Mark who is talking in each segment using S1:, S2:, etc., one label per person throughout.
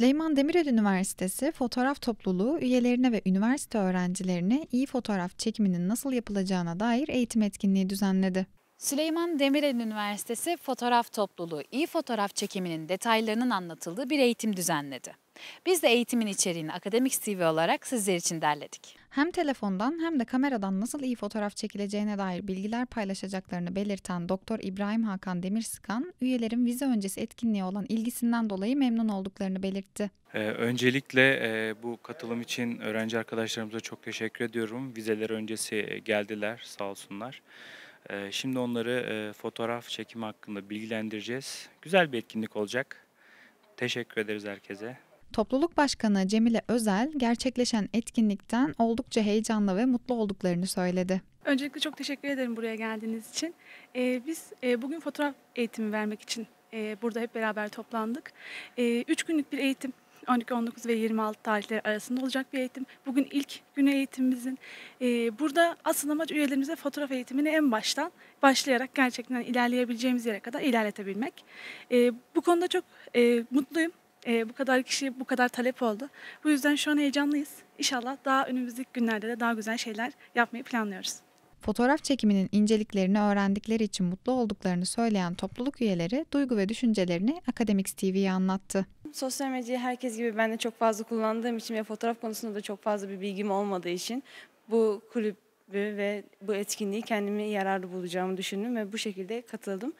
S1: Süleyman Demirel Üniversitesi Fotoğraf Topluluğu üyelerine ve üniversite öğrencilerine iyi fotoğraf çekiminin nasıl yapılacağına dair eğitim etkinliği düzenledi. Süleyman Demirel Üniversitesi Fotoğraf Topluluğu iyi fotoğraf çekiminin detaylarının anlatıldığı bir eğitim düzenledi. Biz de eğitimin içeriğini akademik CV olarak sizler için derledik. Hem telefondan hem de kameradan nasıl iyi fotoğraf çekileceğine dair bilgiler paylaşacaklarını belirten Doktor İbrahim Hakan Demirsikan, üyelerin vize öncesi etkinliğe olan ilgisinden dolayı memnun olduklarını belirtti.
S2: Ee, öncelikle e, bu katılım için öğrenci arkadaşlarımıza çok teşekkür ediyorum. Vizeler öncesi e, geldiler sağ olsunlar. E, şimdi onları e, fotoğraf çekimi hakkında bilgilendireceğiz. Güzel bir etkinlik olacak. Teşekkür ederiz herkese.
S1: Topluluk Başkanı Cemile Özel gerçekleşen etkinlikten oldukça heyecanlı ve mutlu olduklarını söyledi.
S2: Öncelikle çok teşekkür ederim buraya geldiğiniz için. Ee, biz e, bugün fotoğraf eğitimi vermek için e, burada hep beraber toplandık. E, üç günlük bir eğitim 12, 19 ve 26 tarihleri arasında olacak bir eğitim. Bugün ilk günü eğitimimizin. E, burada asıl amaç üyelerimize fotoğraf eğitimini en baştan başlayarak gerçekten ilerleyebileceğimiz yere kadar ilerletebilmek. E, bu konuda çok e, mutluyum e, bu kadar kişi, bu kadar talep oldu. Bu yüzden şu an heyecanlıyız. İnşallah daha önümüzdeki günlerde de daha güzel şeyler yapmayı planlıyoruz.
S1: Fotoğraf çekiminin inceliklerini öğrendikleri için mutlu olduklarını söyleyen topluluk üyeleri duygu ve düşüncelerini Akademiks TV'ye anlattı.
S3: Sosyal medyayı herkes gibi ben de çok fazla kullandığım için ve fotoğraf konusunda da çok fazla bir bilgim olmadığı için bu kulübü ve bu etkinliği kendimi yararlı bulacağımı düşündüm ve bu şekilde katıldım.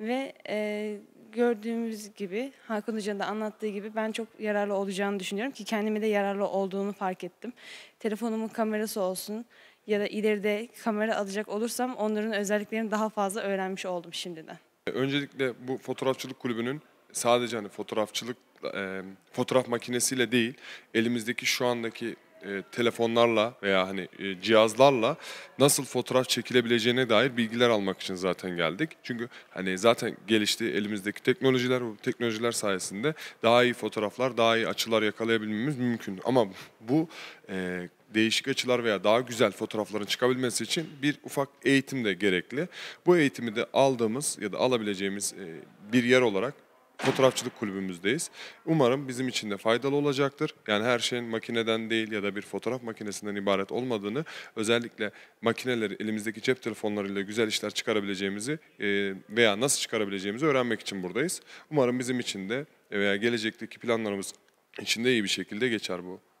S3: Ve e, gördüğümüz gibi, Hakan Hoca'nın da anlattığı gibi ben çok yararlı olacağını düşünüyorum ki kendime de yararlı olduğunu fark ettim. Telefonumun kamerası olsun ya da ileride kamera alacak olursam onların özelliklerini daha fazla öğrenmiş oldum şimdiden.
S4: Öncelikle bu fotoğrafçılık kulübünün sadece hani fotoğrafçılık e, fotoğraf makinesiyle değil elimizdeki şu andaki e, telefonlarla veya hani e, cihazlarla nasıl fotoğraf çekilebileceğine dair bilgiler almak için zaten geldik. Çünkü hani zaten gelişti elimizdeki teknolojiler bu teknolojiler sayesinde daha iyi fotoğraflar, daha iyi açılar yakalayabilmemiz mümkün. Ama bu e, değişik açılar veya daha güzel fotoğrafların çıkabilmesi için bir ufak eğitim de gerekli. Bu eğitimi de aldığımız ya da alabileceğimiz e, bir yer olarak fotoğrafçılık kulübümüzdeyiz. Umarım bizim için de faydalı olacaktır. Yani her şeyin makineden değil ya da bir fotoğraf makinesinden ibaret olmadığını, özellikle makineleri elimizdeki cep telefonlarıyla güzel işler çıkarabileceğimizi e, veya nasıl çıkarabileceğimizi öğrenmek için buradayız. Umarım bizim için de veya gelecekteki planlarımız içinde iyi bir şekilde geçer bu.